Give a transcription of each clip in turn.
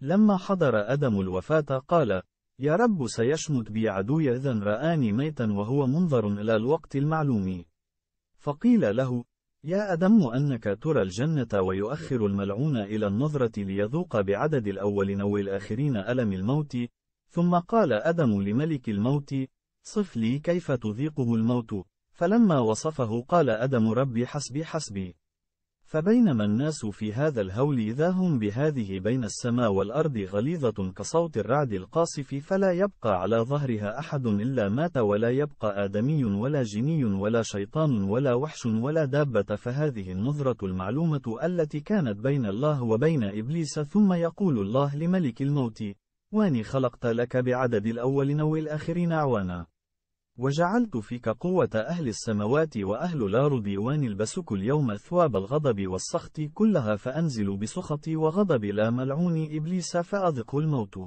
لما حضر أدم الوفاة قال: يا رب سيشمت بي عدوي إذا رآني ميتا وهو منظر إلى الوقت المعلوم. فقيل له: يا أدم أنك ترى الجنة ويؤخر الملعون إلى النظرة ليذوق بعدد الأولين الآخرين ألم الموت، ثم قال أدم لملك الموت: صف لي كيف تذيقه الموت، فلما وصفه قال أدم ربي حسبي حسبي. فبينما الناس في هذا الهول إذا هم بهذه بين السماء والأرض غليظة كصوت الرعد القاصف فلا يبقى على ظهرها أحد إلا مات ولا يبقى آدمي ولا جني ولا شيطان ولا وحش ولا دابة فهذه النظرة المعلومة التي كانت بين الله وبين إبليس ثم يقول الله لملك الموت واني خلقت لك بعدد الأولين والآخرين أعوانا وجعلت فيك قوة أهل السماوات وأهل الأرض البسك اليوم ثواب الغضب والسخط كلها فأنزل بسخطي وغضب لا ملعون إبليس فأذق الموت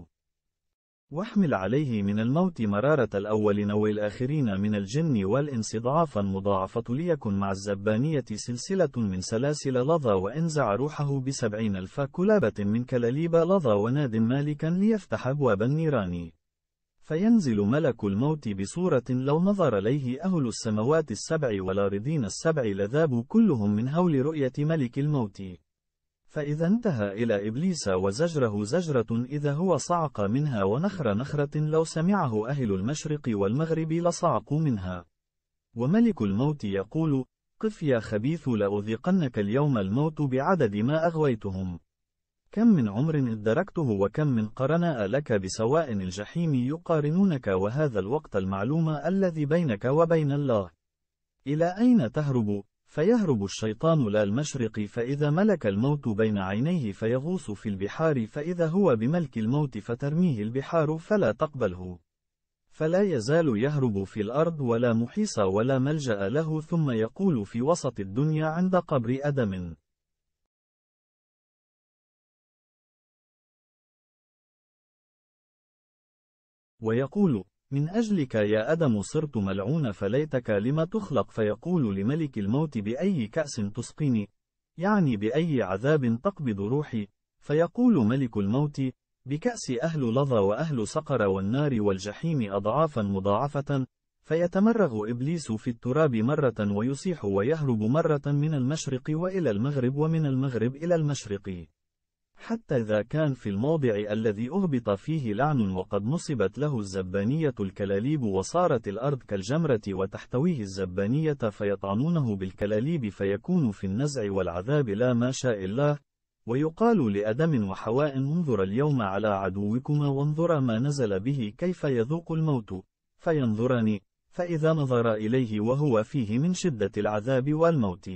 واحمل عليه من الموت مرارة الأولين والآخرين من الجن والإنس ضعافا مضاعفة ليكن مع الزبانية سلسلة من سلاسل لظى وانزع روحه بسبعين ألف كلابة من كلاليب لظى وناد مالكا ليفتح أبواب النيران فينزل ملك الموت بصورة لو نظر إليه أهل السماوات السبع والأرضين السبع لذابوا كلهم من هول رؤية ملك الموت. فإذا انتهى إلى إبليس وزجره زجرة إذا هو صعق منها ونخر نخرة لو سمعه أهل المشرق والمغرب لصعقوا منها. وملك الموت يقول: قف يا خبيث لأذيقنك اليوم الموت بعدد ما أغويتهم. كم من عمر ادركته وكم من قرناء لك بسواء الجحيم يقارنونك وهذا الوقت المعلوم الذي بينك وبين الله إلى أين تهرب؟ فيهرب الشيطان لا المشرق فإذا ملك الموت بين عينيه فيغوص في البحار فإذا هو بملك الموت فترميه البحار فلا تقبله فلا يزال يهرب في الأرض ولا محيص ولا ملجأ له ثم يقول في وسط الدنيا عند قبر أدم ويقول من أجلك يا أدم صرت ملعون فليتك لم تخلق فيقول لملك الموت بأي كأس تسقيني يعني بأي عذاب تقبض روحي فيقول ملك الموت بكأس أهل لظى وأهل سقر والنار والجحيم أضعافا مضاعفة فيتمرغ إبليس في التراب مرة ويصيح ويهرب مرة من المشرق وإلى المغرب ومن المغرب إلى المشرق حتى إذا كان في الموضع الذي أهبط فيه لعن وقد نصبت له الزبانية الكلاليب وصارت الأرض كالجمرة وتحتويه الزبانية فيطعنونه بالكلاليب فيكون في النزع والعذاب لا ما شاء الله ويقال لأدم وحواء انظر اليوم على عدوكما وانظر ما نزل به كيف يذوق الموت فينظرني فإذا نظر إليه وهو فيه من شدة العذاب والموت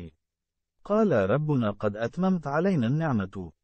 قال ربنا قد أتممت علينا النعمة